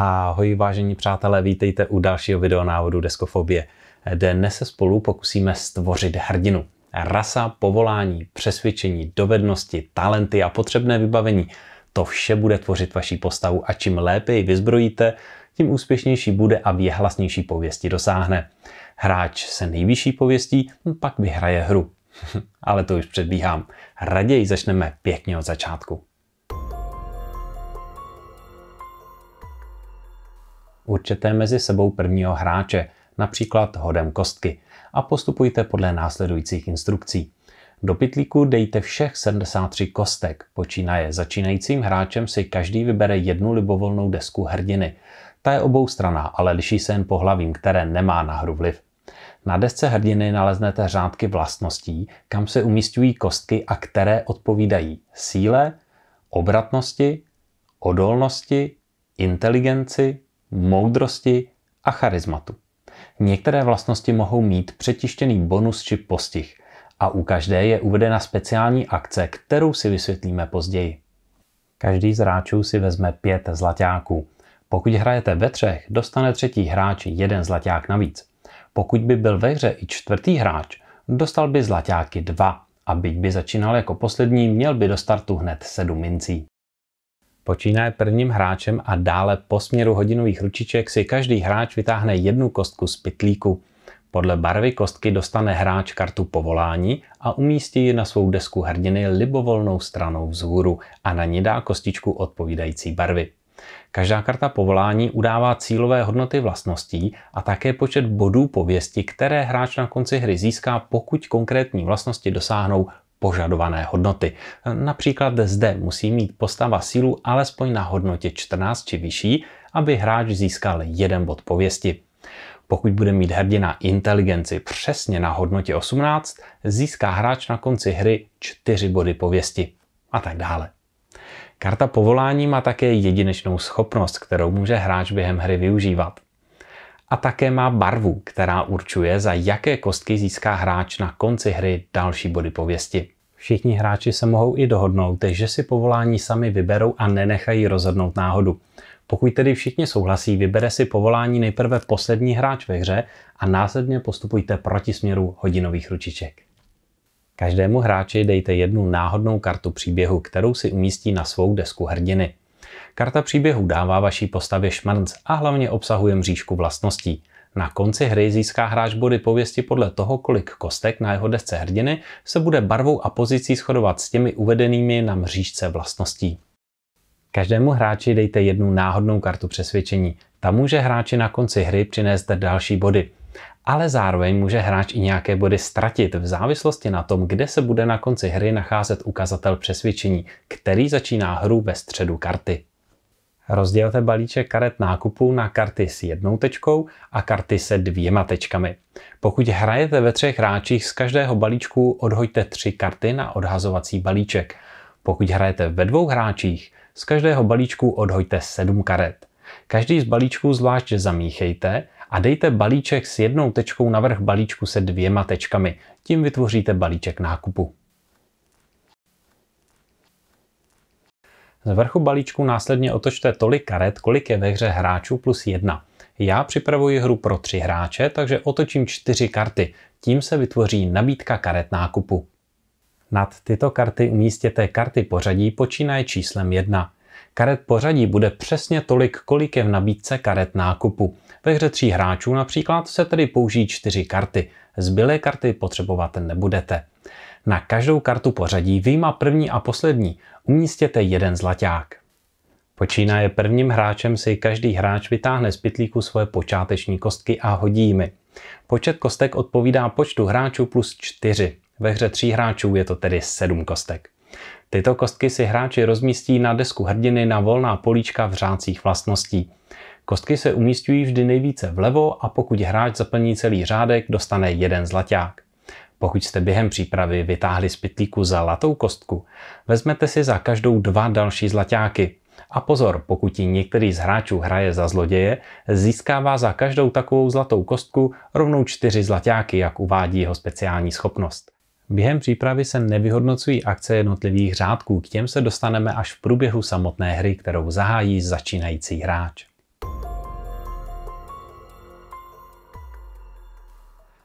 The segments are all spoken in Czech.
Ahoj vážení přátelé, vítejte u dalšího videonávodu Deskofobie. Dnes se spolu pokusíme stvořit hrdinu. Rasa, povolání, přesvědčení, dovednosti, talenty a potřebné vybavení. To vše bude tvořit vaší postavu a čím lépe ji vyzbrojíte, tím úspěšnější bude a věhlasnější pověsti dosáhne. Hráč se nejvyšší pověstí, no pak vyhraje hru. Ale to už předbíhám. Raději začneme pěkně od začátku. určete mezi sebou prvního hráče, například hodem kostky, a postupujte podle následujících instrukcí. Do pitlíku dejte všech 73 kostek, počínaje začínajícím hráčem si každý vybere jednu libovolnou desku hrdiny. Ta je strana, ale liší se jen pohlavím, které nemá na hru vliv. Na desce hrdiny naleznete řádky vlastností, kam se umístují kostky a které odpovídají síle, obratnosti, odolnosti, inteligenci, moudrosti a charizmatu. Některé vlastnosti mohou mít přetištěný bonus či postih a u každé je uvedena speciální akce, kterou si vysvětlíme později. Každý z hráčů si vezme pět zlatáků. Pokud hrajete ve třech, dostane třetí hráč jeden zlaták navíc. Pokud by byl ve hře i čtvrtý hráč, dostal by zlatáky dva a byť by začínal jako poslední, měl by do startu hned sedm mincí. Počínaje prvním hráčem a dále po směru hodinových ručiček si každý hráč vytáhne jednu kostku z pytlíku. Podle barvy kostky dostane hráč kartu povolání a umístí ji na svou desku hrdiny libovolnou stranou vzhůru a na ní dá kostičku odpovídající barvy. Každá karta povolání udává cílové hodnoty vlastností a také počet bodů pověsti, které hráč na konci hry získá, pokud konkrétní vlastnosti dosáhnou požadované hodnoty. Například zde musí mít postava sílu alespoň na hodnotě 14 či vyšší, aby hráč získal jeden bod pověsti. Pokud bude mít hrdina inteligenci přesně na hodnotě 18, získá hráč na konci hry 4 body pověsti a tak dále. Karta povolání má také jedinečnou schopnost, kterou může hráč během hry využívat a také má barvu, která určuje, za jaké kostky získá hráč na konci hry další body pověsti. Všichni hráči se mohou i dohodnout, že si povolání sami vyberou a nenechají rozhodnout náhodu. Pokud tedy všichni souhlasí, vybere si povolání nejprve poslední hráč ve hře a následně postupujte proti směru hodinových ručiček. Každému hráči dejte jednu náhodnou kartu příběhu, kterou si umístí na svou desku hrdiny. Karta příběhu dává vaší postavě šmrnc a hlavně obsahuje mřížku vlastností. Na konci hry získá hráč body pověsti podle toho, kolik kostek na jeho desce hrdiny se bude barvou a pozicí shodovat s těmi uvedenými na mřížce vlastností. Každému hráči dejte jednu náhodnou kartu přesvědčení. Ta může hráči na konci hry přinést další body ale zároveň může hráč i nějaké body ztratit v závislosti na tom, kde se bude na konci hry nacházet ukazatel přesvědčení, který začíná hru ve středu karty. Rozdělte balíček karet nákupů na karty s jednou tečkou a karty se dvěma tečkami. Pokud hrajete ve třech hráčích, z každého balíčku odhoďte tři karty na odhazovací balíček. Pokud hrajete ve dvou hráčích, z každého balíčku odhoďte sedm karet. Každý z balíčků zvlášť zamíchejte a dejte balíček s jednou tečkou na vrch balíčku se dvěma tečkami. Tím vytvoříte balíček nákupu. Z vrchu balíčku následně otočte tolik karet, kolik je ve hře hráčů plus jedna. Já připravuji hru pro tři hráče, takže otočím čtyři karty. Tím se vytvoří nabídka karet nákupu. Nad tyto karty umístěte karty pořadí počínaje číslem 1. Karet pořadí bude přesně tolik, kolik je v nabídce karet nákupu. Ve hře tří hráčů například se tedy použijí čtyři karty. Zbylé karty potřebovat nebudete. Na každou kartu pořadí výjima první a poslední umístěte jeden zlaťák. Počínaje prvním hráčem si každý hráč vytáhne z pytlíku svoje počáteční kostky a hodí jimi. Počet kostek odpovídá počtu hráčů plus čtyři. Ve hře tří hráčů je to tedy sedm kostek. Tyto kostky si hráči rozmístí na desku hrdiny na volná políčka v řádcích vlastností. Kostky se umístují vždy nejvíce vlevo a pokud hráč zaplní celý řádek, dostane jeden zlaťák. Pokud jste během přípravy vytáhli z pytlíku zlatou kostku, vezmete si za každou dva další zlaťáky. A pozor, pokud ti některý z hráčů hraje za zloděje, získává za každou takovou zlatou kostku rovnou čtyři zlaťáky, jak uvádí jeho speciální schopnost. Během přípravy se nevyhodnocují akce jednotlivých řádků, k těm se dostaneme až v průběhu samotné hry, kterou zahájí začínající hráč.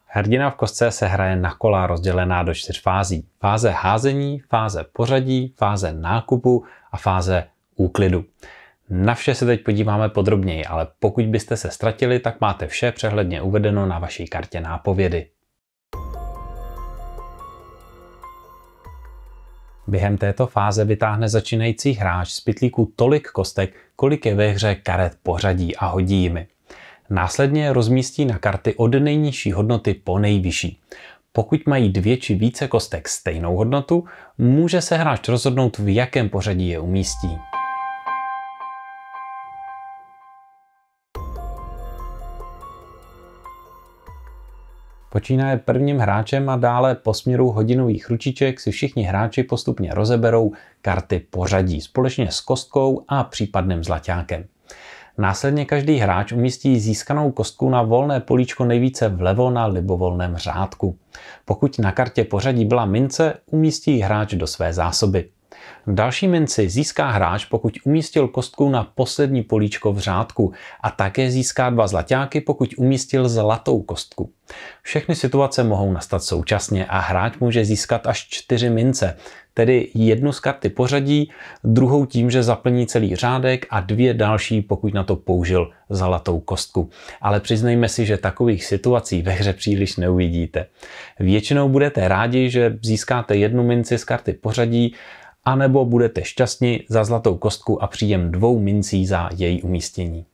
Hrdina v kostce se hraje na kola rozdělená do čtyř fází. Fáze házení, fáze pořadí, fáze nákupu a fáze úklidu. Na vše se teď podíváme podrobněji, ale pokud byste se ztratili, tak máte vše přehledně uvedeno na vaší kartě nápovědy. Během této fáze vytáhne začínající hráč z pitlíku tolik kostek, kolik je ve hře karet pořadí a hodí jimi. Následně je rozmístí na karty od nejnižší hodnoty po nejvyšší. Pokud mají dvě či více kostek stejnou hodnotu, může se hráč rozhodnout, v jakém pořadí je umístí. Počínaje prvním hráčem a dále po směru hodinových ručiček si všichni hráči postupně rozeberou karty pořadí společně s kostkou a případným zlaťákem. Následně každý hráč umístí získanou kostku na volné políčko nejvíce vlevo na libovolném řádku. Pokud na kartě pořadí byla mince, umístí hráč do své zásoby. Další minci získá hráč, pokud umístil kostku na poslední políčko v řádku a také získá dva zlaťáky, pokud umístil zlatou kostku. Všechny situace mohou nastat současně a hráč může získat až čtyři mince, tedy jednu z karty pořadí, druhou tím, že zaplní celý řádek a dvě další, pokud na to použil zlatou kostku. Ale přiznejme si, že takových situací ve hře příliš neuvidíte. Většinou budete rádi, že získáte jednu minci z karty pořadí, anebo budete šťastní za zlatou kostku a příjem dvou mincí za její umístění.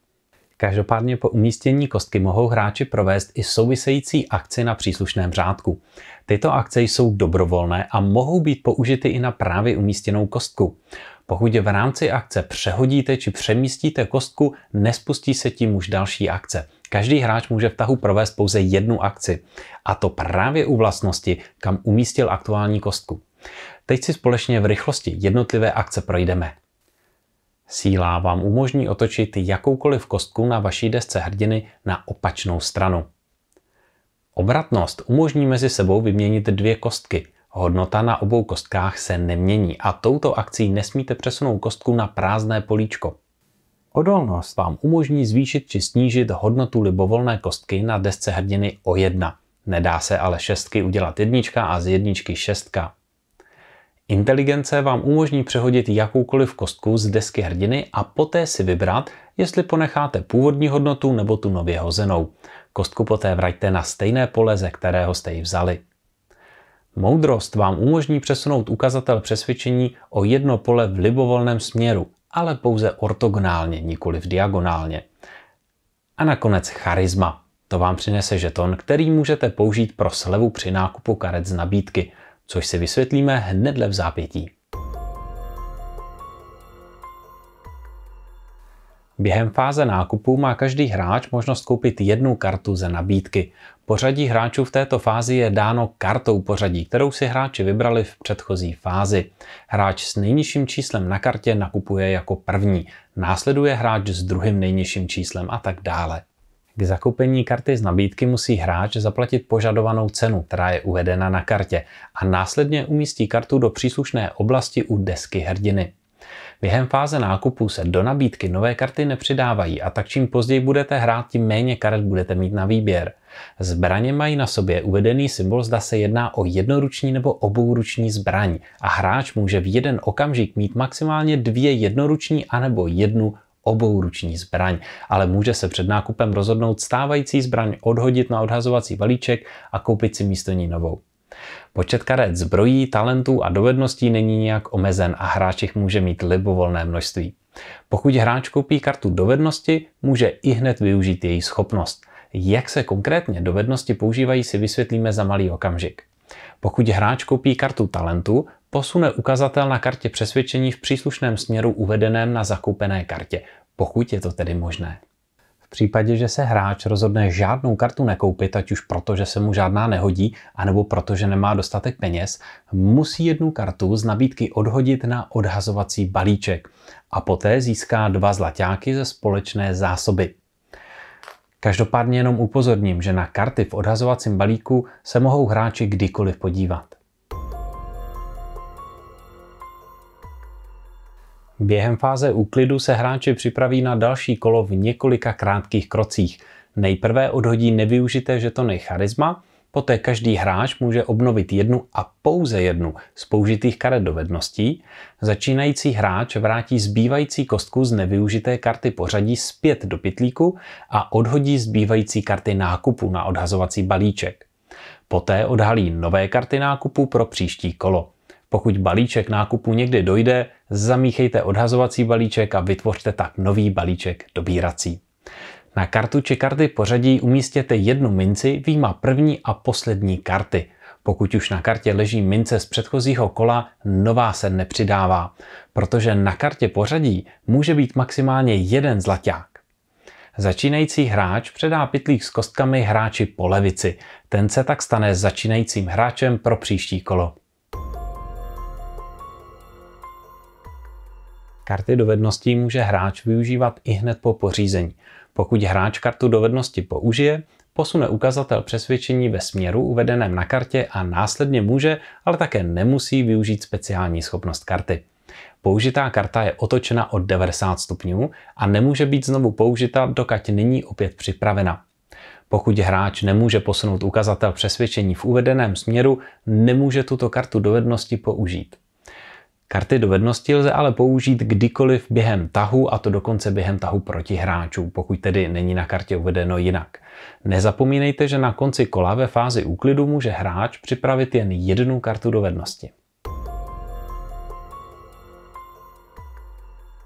Každopádně po umístění kostky mohou hráči provést i související akci na příslušném řádku. Tyto akce jsou dobrovolné a mohou být použity i na právě umístěnou kostku. Pokud v rámci akce přehodíte či přemístíte kostku, nespustí se tím už další akce. Každý hráč může v tahu provést pouze jednu akci, a to právě u vlastnosti, kam umístil aktuální kostku. Teď si společně v rychlosti jednotlivé akce projdeme. Síla vám umožní otočit jakoukoliv kostku na vaší desce hrdiny na opačnou stranu. Obratnost umožní mezi sebou vyměnit dvě kostky. Hodnota na obou kostkách se nemění a touto akcí nesmíte přesunout kostku na prázdné políčko. Odolnost vám umožní zvýšit či snížit hodnotu libovolné kostky na desce hrdiny o jedna. Nedá se ale šestky udělat jednička a z jedničky šestka. Inteligence vám umožní přehodit jakoukoliv kostku z desky hrdiny a poté si vybrat, jestli ponecháte původní hodnotu nebo tu nově hozenou. Kostku poté vraťte na stejné pole, ze kterého jste ji vzali. Moudrost vám umožní přesunout ukazatel přesvědčení o jedno pole v libovolném směru, ale pouze ortogonálně, nikoli v diagonálně. A nakonec charisma. To vám přinese žeton, který můžete použít pro slevu při nákupu karet z nabídky což si vysvětlíme hnedle v zápětí. Během fáze nákupu má každý hráč možnost koupit jednu kartu ze nabídky. Pořadí hráčů v této fázi je dáno kartou pořadí, kterou si hráči vybrali v předchozí fázi. Hráč s nejnižším číslem na kartě nakupuje jako první, následuje hráč s druhým nejnižším číslem a tak dále. K zakoupení karty z nabídky musí hráč zaplatit požadovanou cenu, která je uvedena na kartě, a následně umístí kartu do příslušné oblasti u desky hrdiny. Během fáze nákupu se do nabídky nové karty nepřidávají a tak čím později budete hrát, tím méně karet budete mít na výběr. Zbraně mají na sobě uvedený symbol, zda se jedná o jednoruční nebo obouruční zbraň a hráč může v jeden okamžik mít maximálně dvě jednoruční anebo jednu obouruční zbraň, ale může se před nákupem rozhodnout stávající zbraň odhodit na odhazovací balíček a koupit si místo ní novou. Počet karet zbrojí, talentů a dovedností není nijak omezen a hráč jich může mít libovolné množství. Pokud hráč koupí kartu dovednosti, může i hned využít její schopnost. Jak se konkrétně dovednosti používají, si vysvětlíme za malý okamžik. Pokud hráč koupí kartu talentu, posune ukazatel na kartě přesvědčení v příslušném směru uvedeném na zakoupené kartě pokud je to tedy možné. V případě, že se hráč rozhodne žádnou kartu nekoupit, ať už proto, že se mu žádná nehodí, anebo proto, že nemá dostatek peněz, musí jednu kartu z nabídky odhodit na odhazovací balíček a poté získá dva zlaťáky ze společné zásoby. Každopádně jenom upozorním, že na karty v odhazovacím balíku se mohou hráči kdykoliv podívat. Během fáze úklidu se hráči připraví na další kolo v několika krátkých krocích. Nejprve odhodí nevyužité žetony charisma, poté každý hráč může obnovit jednu a pouze jednu z použitých karet dovedností. Začínající hráč vrátí zbývající kostku z nevyužité karty pořadí zpět do pitlíku a odhodí zbývající karty nákupu na odhazovací balíček. Poté odhalí nové karty nákupu pro příští kolo. Pokud balíček nákupu někdy dojde, zamíchejte odhazovací balíček a vytvořte tak nový balíček dobírací. Na kartu či karty pořadí umístěte jednu minci výjima první a poslední karty. Pokud už na kartě leží mince z předchozího kola, nová se nepřidává, protože na kartě pořadí může být maximálně jeden zlaťák. Začínající hráč předá pytlík s kostkami hráči po levici. Ten se tak stane začínajícím hráčem pro příští kolo. Karty dovedností může hráč využívat i hned po pořízení. Pokud hráč kartu dovednosti použije, posune ukazatel přesvědčení ve směru uvedeném na kartě a následně může, ale také nemusí využít speciální schopnost karty. Použitá karta je otočena o 90 stupňů a nemůže být znovu použita, dokud není opět připravena. Pokud hráč nemůže posunout ukazatel přesvědčení v uvedeném směru, nemůže tuto kartu dovednosti použít. Karty dovednosti lze ale použít kdykoliv během tahu, a to dokonce během tahu proti hráčů, pokud tedy není na kartě uvedeno jinak. Nezapomínejte, že na konci kola ve fázi úklidu může hráč připravit jen jednu kartu dovednosti.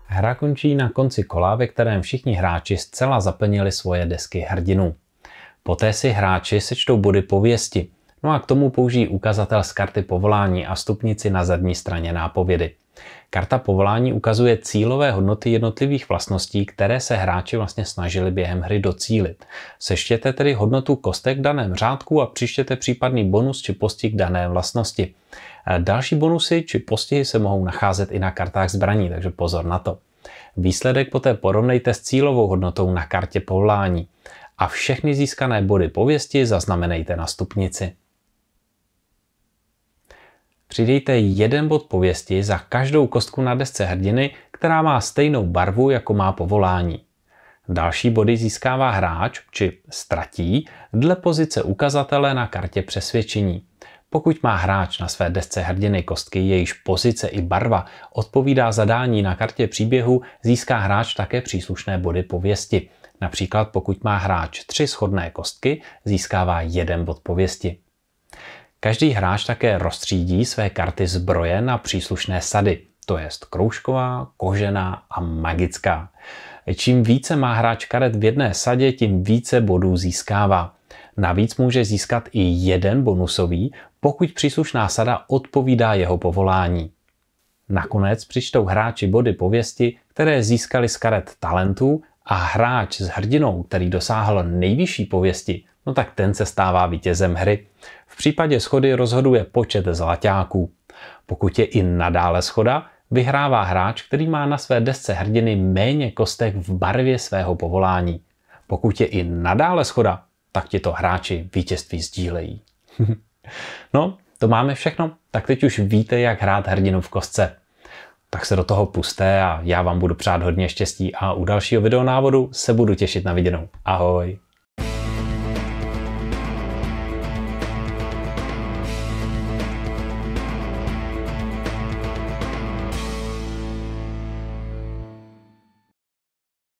Hra končí na konci kola, ve kterém všichni hráči zcela zaplnili svoje desky hrdinu. Poté si hráči sečtou body pověsti. No a k tomu použijí ukazatel z karty povolání a stupnici na zadní straně nápovědy. Karta povolání ukazuje cílové hodnoty jednotlivých vlastností, které se hráči vlastně snažili během hry docílit. Seštěte tedy hodnotu kostek v daném řádku a přištěte případný bonus či postih dané vlastnosti. Další bonusy či postihy se mohou nacházet i na kartách zbraní, takže pozor na to. Výsledek poté porovnejte s cílovou hodnotou na kartě povolání a všechny získané body pověsti zaznamenejte na stupnici. Přidejte jeden bod pověsti za každou kostku na desce hrdiny, která má stejnou barvu, jako má povolání. Další body získává hráč, či ztratí, dle pozice ukazatele na kartě přesvědčení. Pokud má hráč na své desce hrdiny kostky, jejíž pozice i barva odpovídá zadání na kartě příběhu, získá hráč také příslušné body pověsti. Například pokud má hráč tři shodné kostky, získává jeden bod pověsti. Každý hráč také rozstřídí své karty zbroje na příslušné sady, to jest kroužková, kožená a magická. Čím více má hráč karet v jedné sadě, tím více bodů získává. Navíc může získat i jeden bonusový, pokud příslušná sada odpovídá jeho povolání. Nakonec přičtou hráči body pověsti, které získali z karet talentů a hráč s hrdinou, který dosáhl nejvyšší pověsti, no tak ten se stává vítězem hry. V případě schody rozhoduje počet zlaťáků. Pokud je i nadále schoda, vyhrává hráč, který má na své desce hrdiny méně kostek v barvě svého povolání. Pokud je i nadále schoda, tak ti to hráči vítězství sdílejí. no, to máme všechno, tak teď už víte, jak hrát hrdinu v kostce. Tak se do toho pusté a já vám budu přát hodně štěstí a u dalšího videonávodu se budu těšit na viděnou. Ahoj!